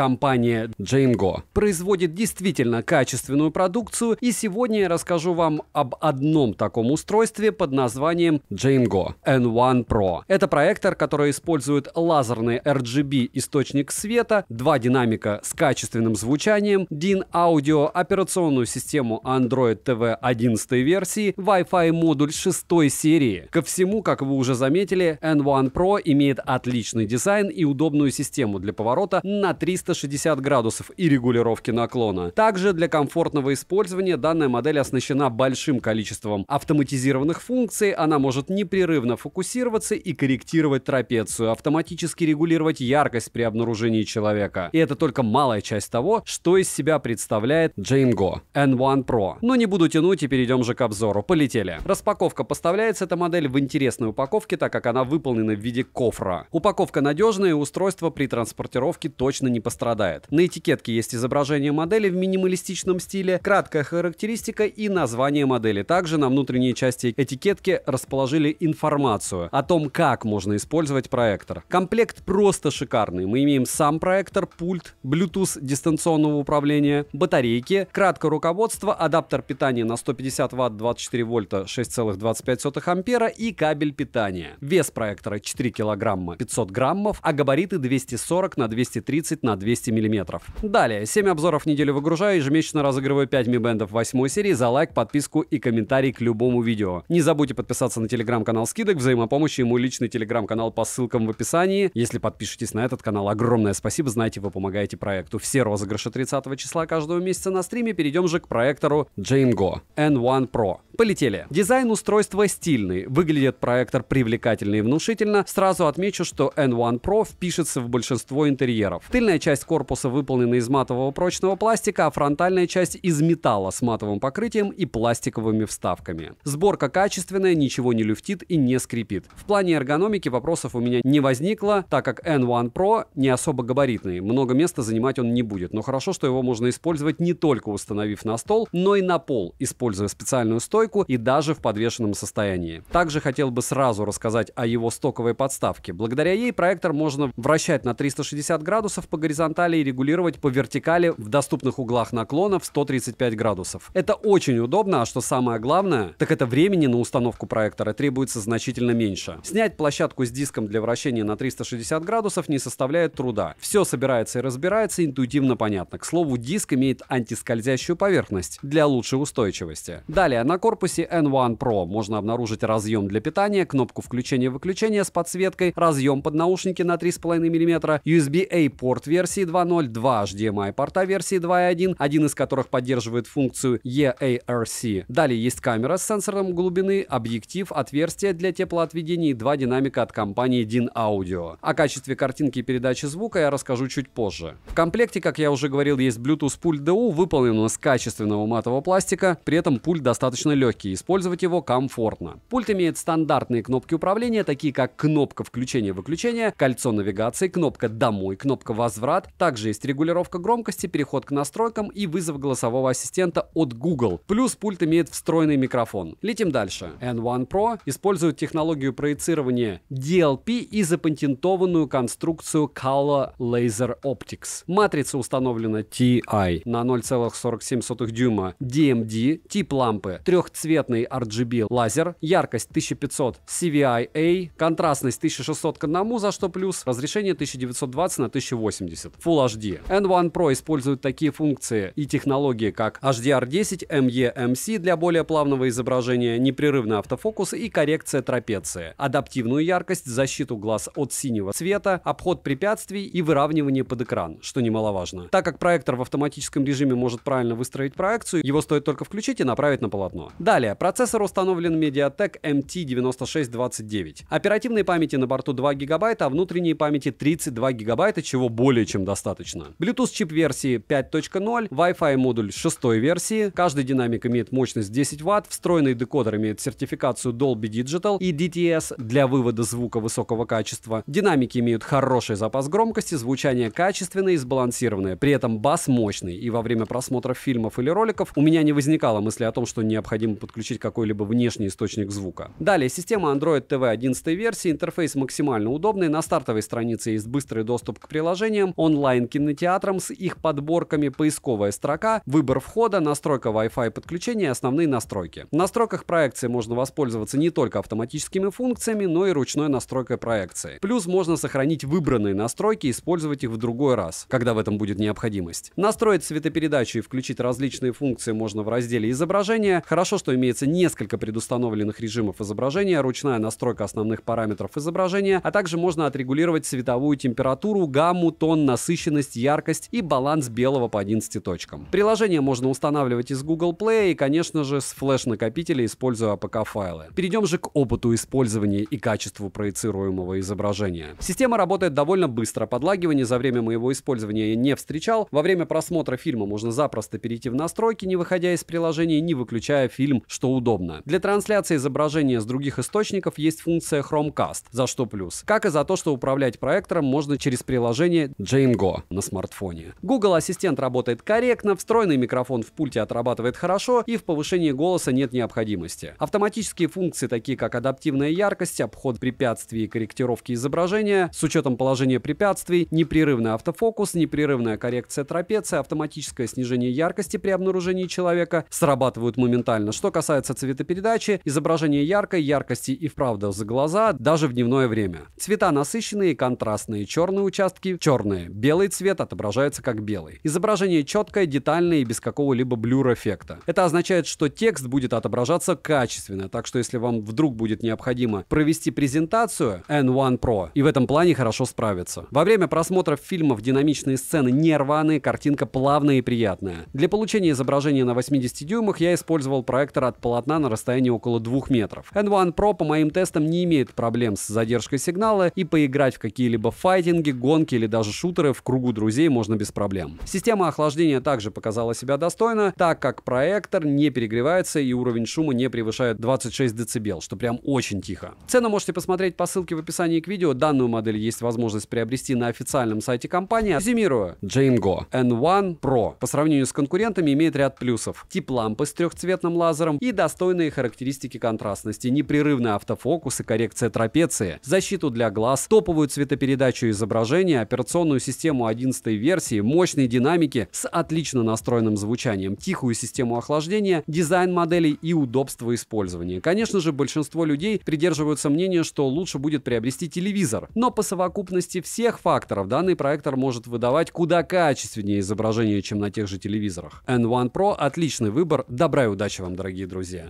компания Django производит действительно качественную продукцию, и сегодня я расскажу вам об одном таком устройстве под названием Django N1 Pro. Это проектор, который использует лазерный RGB источник света, два динамика с качественным звучанием, DIN аудио, операционную систему Android TV 11 версии, Wi-Fi модуль 6 серии. Ко всему, как вы уже заметили, N1 Pro имеет отличный дизайн и удобную систему для поворота на 300 360 градусов и регулировки наклона. Также для комфортного использования данная модель оснащена большим количеством автоматизированных функций, она может непрерывно фокусироваться и корректировать трапецию, автоматически регулировать яркость при обнаружении человека. И это только малая часть того, что из себя представляет Django N1 Pro. Но не буду тянуть и перейдем же к обзору. Полетели. Распаковка поставляется эта модель в интересной упаковке, так как она выполнена в виде кофра. Упаковка надежная устройство при транспортировке точно не пострадает страдает. На этикетке есть изображение модели в минималистичном стиле, краткая характеристика и название модели. Также на внутренней части этикетки расположили информацию о том, как можно использовать проектор. Комплект просто шикарный. Мы имеем сам проектор, пульт, Bluetooth дистанционного управления, батарейки, краткое руководство, адаптер питания на 150 Вт, 24 вольта, 6,25 ампера и кабель питания. Вес проектора 4 килограмма 500 граммов, а габариты 240 на 230 на 200 мм. Далее, 7 обзоров в неделю выгружаю, ежемесячно разыгрываю 5 Mi Band 8 серии за лайк, подписку и комментарий к любому видео. Не забудьте подписаться на телеграм-канал скидок, взаимопомощи и мой личный телеграм-канал по ссылкам в описании. Если подпишетесь на этот канал, огромное спасибо, знаете, вы помогаете проекту. Все розыгрыши 30 числа каждого месяца на стриме. Перейдем же к проектору Django N1 Pro. Полетели. Дизайн устройства стильный, выглядит проектор привлекательно и внушительно. Сразу отмечу, что N1 Pro впишется в большинство интерьеров. Тыльная часть часть корпуса выполнена из матового прочного пластика, а фронтальная часть из металла с матовым покрытием и пластиковыми вставками. Сборка качественная, ничего не люфтит и не скрипит. В плане эргономики вопросов у меня не возникло, так как N1 Pro не особо габаритный, много места занимать он не будет, но хорошо, что его можно использовать не только установив на стол, но и на пол, используя специальную стойку и даже в подвешенном состоянии. Также хотел бы сразу рассказать о его стоковой подставке. Благодаря ей проектор можно вращать на 360 градусов по горизонтали горизонтали и регулировать по вертикали в доступных углах наклона в 135 градусов. Это очень удобно, а что самое главное, так это времени на установку проектора требуется значительно меньше. Снять площадку с диском для вращения на 360 градусов не составляет труда. Все собирается и разбирается, интуитивно понятно. К слову, диск имеет антискользящую поверхность для лучшей устойчивости. Далее, на корпусе N1 Pro можно обнаружить разъем для питания, кнопку включения-выключения с подсветкой, разъем под наушники на 3,5 мм, USB-A порт версии версии 2.0, два HDMI порта версии 2.1, один из которых поддерживает функцию EARC. Далее есть камера с сенсором глубины, объектив, отверстие для теплоотведения и два динамика от компании DIN Audio. О качестве картинки и передачи звука я расскажу чуть позже. В комплекте, как я уже говорил, есть Bluetooth пульт DU, выполнен из качественного матового пластика, при этом пульт достаточно легкий, использовать его комфортно. Пульт имеет стандартные кнопки управления, такие как кнопка включения-выключения, кольцо навигации, кнопка «Домой», кнопка «Возврат», аппарат. Также есть регулировка громкости, переход к настройкам и вызов голосового ассистента от Google. Плюс пульт имеет встроенный микрофон. Летим дальше. N1 Pro использует технологию проецирования DLP и запатентованную конструкцию Color Laser Optics. Матрица установлена TI на 0,47 дюйма DMD, тип лампы трехцветный RGB лазер, яркость 1500 CVI-A, контрастность 1600 к 1, за что плюс, разрешение 1920 на 1080 пишут. Full HD. N1 Pro использует такие функции и технологии, как HDR10, MEMC для более плавного изображения, непрерывный автофокус и коррекция трапеции, адаптивную яркость, защиту глаз от синего цвета, обход препятствий и выравнивание под экран, что немаловажно. Так как проектор в автоматическом режиме может правильно выстроить проекцию, его стоит только включить и направить на полотно. Далее, процессор установлен MediaTek MT9629. Оперативной памяти на борту 2 гигабайта, а внутренней памяти 32 гигабайта, чего более чем общем, достаточно. Bluetooth чип версии 5.0, Wi-Fi модуль 6 версии, каждый динамик имеет мощность 10 Вт, встроенный декодер имеет сертификацию Dolby Digital и DTS для вывода звука высокого качества. Динамики имеют хороший запас громкости, звучание качественное и сбалансированное, при этом бас мощный, и во время просмотра фильмов или роликов у меня не возникало мысли о том, что необходимо подключить какой-либо внешний источник звука. Далее, система Android TV 11 версии, интерфейс максимально удобный, на стартовой странице есть быстрый доступ к приложениям, он онлайн-кинотеатрам с их подборками поисковая строка, выбор входа, настройка Wi-Fi подключения и основные настройки. В настройках проекции можно воспользоваться не только автоматическими функциями, но и ручной настройкой проекции. Плюс можно сохранить выбранные настройки и использовать их в другой раз, когда в этом будет необходимость. Настроить светопередачу и включить различные функции можно в разделе изображения. Хорошо, что имеется несколько предустановленных режимов изображения, ручная настройка основных параметров изображения, а также можно отрегулировать световую температуру, гамму, тон, насыщенность, яркость и баланс белого по 11 точкам. Приложение можно устанавливать из Google Play и, конечно же, с флеш-накопителя, используя APK-файлы. Перейдем же к опыту использования и качеству проецируемого изображения. Система работает довольно быстро. Подлагивания за время моего использования я не встречал. Во время просмотра фильма можно запросто перейти в настройки, не выходя из приложения и не выключая фильм, что удобно. Для трансляции изображения с других источников есть функция Chromecast, за что плюс. Как и за то, что управлять проектором можно через приложение J Duolingo на смартфоне. Google Ассистент работает корректно, встроенный микрофон в пульте отрабатывает хорошо и в повышении голоса нет необходимости. Автоматические функции, такие как адаптивная яркость, обход препятствий и корректировки изображения, с учетом положения препятствий, непрерывный автофокус, непрерывная коррекция трапеции, автоматическое снижение яркости при обнаружении человека срабатывают моментально. Что касается цветопередачи, изображение яркой, яркости и вправду за глаза даже в дневное время. Цвета насыщенные, контрастные, черные участки черные, Белый цвет отображается как белый. Изображение четкое, детальное и без какого-либо блюр-эффекта. Это означает, что текст будет отображаться качественно, так что если вам вдруг будет необходимо провести презентацию N1 Pro, и в этом плане хорошо справится. Во время просмотра фильмов динамичные сцены не рваные, картинка плавная и приятная. Для получения изображения на 80 дюймах я использовал проектор от полотна на расстоянии около 2 метров. N1 Pro по моим тестам не имеет проблем с задержкой сигнала и поиграть в какие-либо файтинги, гонки или даже шутеры компьютеры в кругу друзей можно без проблем. Система охлаждения также показала себя достойно, так как проектор не перегревается и уровень шума не превышает 26 дБ, что прям очень тихо. Цену можете посмотреть по ссылке в описании к видео. Данную модель есть возможность приобрести на официальном сайте компании. Резюмирую. Джейнго N1 Pro по сравнению с конкурентами имеет ряд плюсов. Тип лампы с трехцветным лазером и достойные характеристики контрастности, непрерывный автофокус и коррекция трапеции, защиту для глаз, топовую цветопередачу изображения, операционную систему систему 11 версии, мощной динамики с отлично настроенным звучанием, тихую систему охлаждения, дизайн моделей и удобство использования. Конечно же, большинство людей придерживаются мнения, что лучше будет приобрести телевизор. Но по совокупности всех факторов данный проектор может выдавать куда качественнее изображение, чем на тех же телевизорах. N1 Pro — отличный выбор. Добра и удачи вам, дорогие друзья!